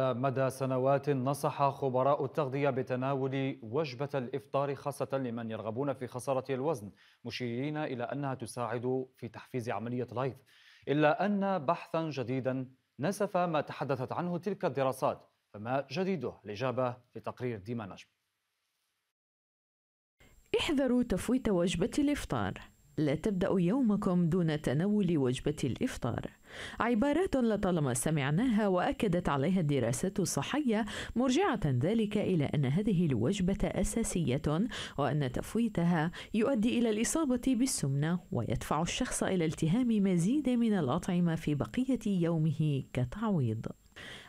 مدى سنوات نصح خبراء التغذية بتناول وجبة الإفطار خاصة لمن يرغبون في خسارة الوزن مشيرين إلى أنها تساعد في تحفيز عملية الهيض إلا أن بحثا جديدا نسف ما تحدثت عنه تلك الدراسات فما جديده الإجابة في تقرير ديما نجم احذروا تفويت وجبة الإفطار لا تبدأوا يومكم دون تناول وجبة الإفطار. عبارات لطالما سمعناها وأكدت عليها الدراسات الصحية مرجعة ذلك إلى أن هذه الوجبة أساسية وأن تفويتها يؤدي إلى الإصابة بالسمنة ويدفع الشخص إلى التهام مزيد من الأطعمة في بقية يومه كتعويض.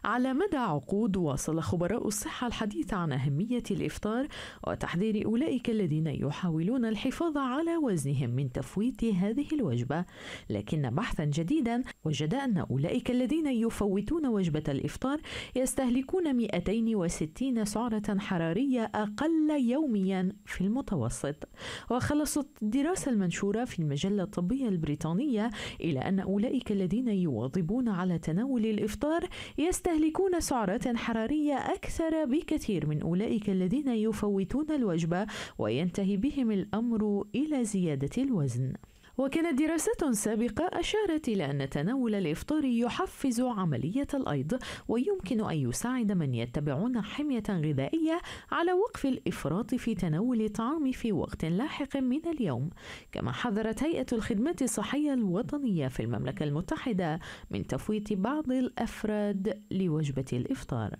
على مدى عقود واصل خبراء الصحة الحديث عن أهمية الإفطار وتحذير أولئك الذين يحاولون الحفاظ على وزنهم من تفويت هذه الوجبة لكن بحثا جديدا وجد أن أولئك الذين يفوتون وجبة الإفطار يستهلكون 260 سعرة حرارية أقل يوميا في المتوسط وخلصت الدراسة المنشورة في المجلة الطبية البريطانية إلى أن أولئك الذين يواظبون على تناول الإفطار يستهلكون سعرات حرارية أكثر بكثير من أولئك الذين يفوتون الوجبة وينتهي بهم الأمر إلى زيادة الوزن وكانت دراسات سابقة أشارت إلى أن تناول الإفطار يحفز عملية الأيض ويمكن أن يساعد من يتبعون حمية غذائية على وقف الإفراط في تناول الطعام في وقت لاحق من اليوم كما حذرت هيئة الخدمات الصحية الوطنية في المملكة المتحدة من تفويت بعض الأفراد لوجبة الإفطار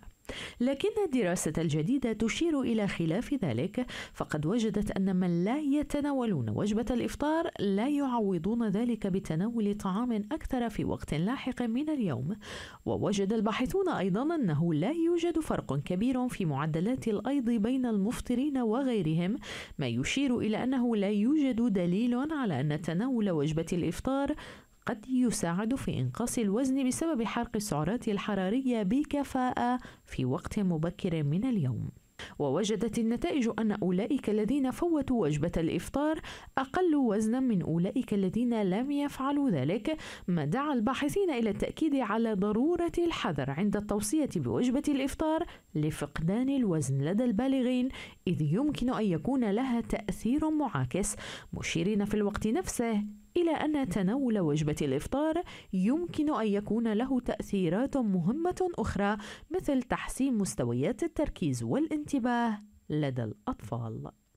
لكن الدراسة الجديدة تشير إلى خلاف ذلك، فقد وجدت أن من لا يتناولون وجبة الإفطار لا يعوضون ذلك بتناول طعام أكثر في وقت لاحق من اليوم، ووجد الباحثون أيضًا أنه لا يوجد فرق كبير في معدلات الأيض بين المفطرين وغيرهم، ما يشير إلى أنه لا يوجد دليل على أن تناول وجبة الإفطار قد يساعد في إنقاص الوزن بسبب حرق السعرات الحرارية بكفاءة في وقت مبكر من اليوم. ووجدت النتائج أن أولئك الذين فوتوا وجبة الإفطار أقل وزنا من أولئك الذين لم يفعلوا ذلك ما دعا الباحثين إلى التأكيد على ضرورة الحذر عند التوصية بوجبة الإفطار لفقدان الوزن لدى البالغين إذ يمكن أن يكون لها تأثير معاكس مشيرين في الوقت نفسه إلى أن تناول وجبة الإفطار يمكن أن يكون له تأثيرات مهمة أخرى مثل تحسين مستويات التركيز والانتباه لدى الأطفال